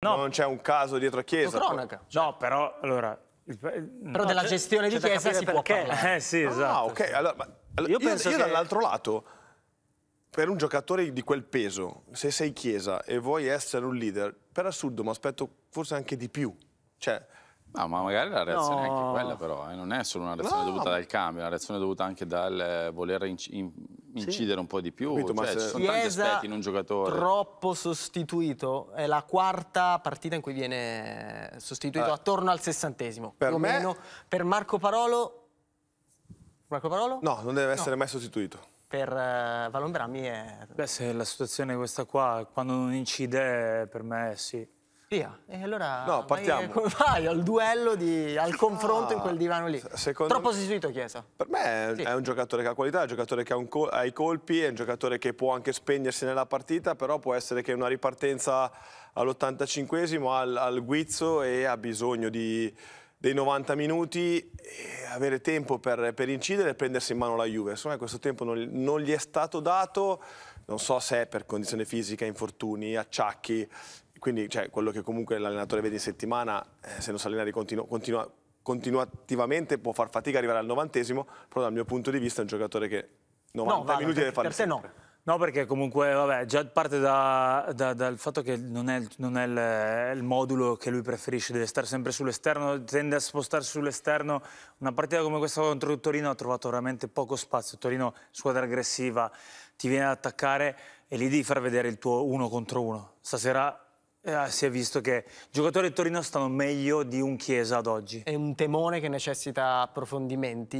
No. Non c'è un caso dietro a Chiesa. Cronaca. Cioè. No, però allora. Però no, della gestione di Chiesa si perché. può parlare. Eh sì, ah, esatto. Ah, ok. Allora, ma, allora, io, io, io che... dall'altro lato, per un giocatore di quel peso, se sei Chiesa e vuoi essere un leader, per assurdo mi aspetto forse anche di più. Cioè, No, ma magari la reazione no. è anche quella però, eh? non è solo una reazione no. dovuta dal cambio, è una reazione dovuta anche dal voler in, in, incidere sì. un po' di più. Capito, cioè, se... Ci sono tanti aspetti in un giocatore. Troppo sostituito. È la quarta partita in cui viene sostituito ah. attorno al sessantesimo. Per, me... meno. per Marco Parolo. Marco Parolo? No, non deve essere no. mai sostituito per uh, eh, Valon Brami è... Beh, se la situazione è questa qua, quando non incide, per me sì. Via. E allora no, partiamo. Vai, vai al duello, di, al ah, confronto ah, in quel divano lì. Troppo sostituito Chiesa. Per me è, sì. è, un giocatore che ha qualità, è un giocatore che ha, un col ha, i colpi, è un giocatore che può anche spegnersi nella partita, però può essere che una ripartenza all'85esimo, al, al guizzo e ha bisogno di, dei 90 minuti e avere tempo per, per incidere e prendersi in mano la Juve. Insomma, questo tempo non, non gli è stato dato non so se è per condizione fisica, infortuni, acciacchi, quindi cioè, quello che comunque l'allenatore vede in settimana, eh, se non si allena continu continua continuativamente può far fatica ad arrivare al novantesimo, però dal mio punto di vista è un giocatore che 90 no, vale, minuti deve fare. no. No, perché comunque, vabbè, già parte da, da, dal fatto che non è, non è il, il, modulo che lui preferisce, deve stare sempre sull'esterno, tende a spostarsi sull'esterno. Una partita come questa contro Torino ha trovato veramente poco spazio. Torino, squadra aggressiva, ti viene ad attaccare e lì devi far vedere il tuo uno contro uno. Stasera eh, ah, si è visto che i giocatori del Torino stanno meglio di un Chiesa ad oggi. È un temone che necessita approfondimenti.